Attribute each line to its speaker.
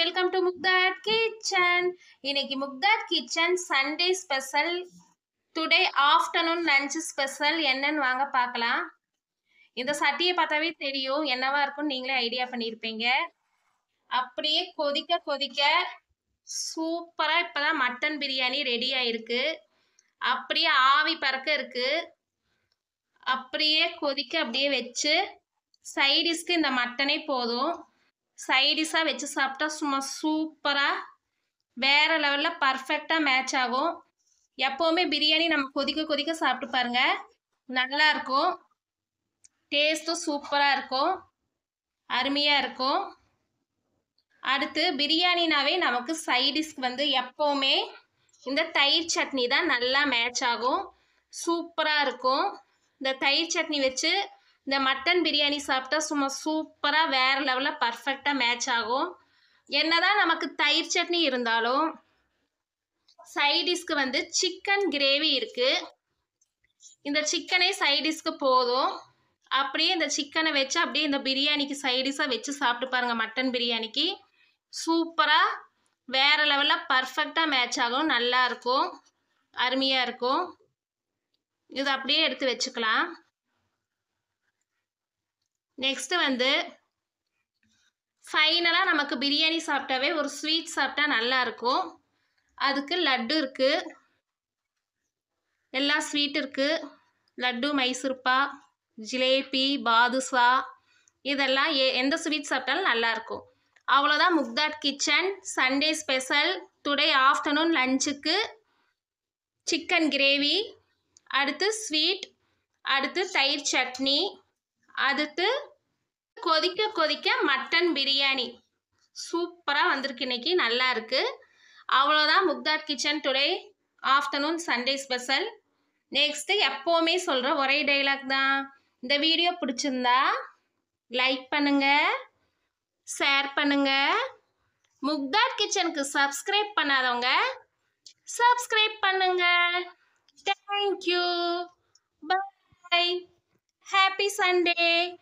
Speaker 1: Welcome to Mukthad kitchen இன்னைக்கு Mukthad kitchen Sunday special today afternoon lunch special என்னன்னு வாங்க பார்க்கலாம் இந்த சட்டியை பார்த்தாவே தெரியும் என்னவா இருக்கும்னு நீங்களே ஐடியா பண்ணியிருப்பீங்க அப்படியே கொதிக்க கொதிக்க சூப்பராக இப்போதான் மட்டன் பிரியாணி ரெடி ஆயிருக்கு அப்படியே ஆவி பறக்க இருக்கு அப்படியே கொதிக்க அப்படியே வச்சு சைடிஷ்க்கு இந்த மட்டனே போதும் சைடிஷாக வச்சு சாப்பிட்டா சும்மா சூப்பராக வேறு லெவலில் பர்ஃபெக்டாக மேட்ச் ஆகும் எப்போவுமே பிரியாணி நம்ம கொதிக்க கொதிக்க சாப்பிட்டு பாருங்கள் நல்லாயிருக்கும் டேஸ்ட்டும் சூப்பராக இருக்கும் அருமையாக இருக்கும் அடுத்து பிரியாணினாவே நமக்கு சைடிஷ்க்கு வந்து எப்போவுமே இந்த தயிர் சட்னி தான் நல்லா மேட்ச் ஆகும் சூப்பராக இருக்கும் இந்த தயிர் சட்னி வச்சு இந்த மட்டன் பிரியாணி சாப்பிட்டா சும்மா சூப்பராக வேறு லெவலில் பர்ஃபெக்டாக மேட்ச் ஆகும் என்னதான் நமக்கு தயிர் சட்னி இருந்தாலும் சைடிஷ்க்கு வந்து சிக்கன் கிரேவி இருக்குது இந்த சிக்கனே சைடிஷ்க்கு போதும் அப்படியே இந்த சிக்கனை வச்சு அப்படியே இந்த பிரியாணிக்கு சைடிஷாக வச்சு சாப்பிட்டு பாருங்கள் மட்டன் பிரியாணிக்கு சூப்பராக வேறு லெவலில் பர்ஃபெக்டாக மேட்ச் ஆகும் நல்லாயிருக்கும் அருமையாக இருக்கும் இது அப்படியே எடுத்து வச்சுக்கலாம் நெக்ஸ்ட்டு வந்து ஃபைனலாக நமக்கு பிரியாணி சாப்பிட்டாவே ஒரு ஸ்வீட் சாப்பிட்டா நல்லாயிருக்கும் அதுக்கு லட்டு இருக்குது எல்லா ஸ்வீட் இருக்குது லட்டு மைசூர்பா ஜிலேபி பாதுஷா இதெல்லாம் எ எந்த ஸ்வீட் சாப்பிட்டாலும் நல்லாயிருக்கும் அவ்வளோதான் Mukthad kitchen Sunday special today afternoon லஞ்சுக்கு சிக்கன் கிரேவி அடுத்து ஸ்வீட் அடுத்து தயிர் சட்னி அடுத்து கொதிக்க கொதிக்க மட்டன் பிரியாணி சூப்பராக வந்திருக்கு இன்னைக்கு நல்லா இருக்குது அவ்வளோதான் Mukthad kitchen today afternoon Sunday special next எப்போவுமே சொல்கிற ஒரே டைலாக் தான் இந்த வீடியோ பிடிச்சிருந்தா லைக் பண்ணுங்கள் ஷேர் பண்ணுங்கள் முக்தாட் கிச்சனுக்கு சப்ஸ்கிரைப் பண்ணாதவங்க சப்ஸ்கிரைப் பண்ணுங்கள் தேங்க்யூ happy Sunday.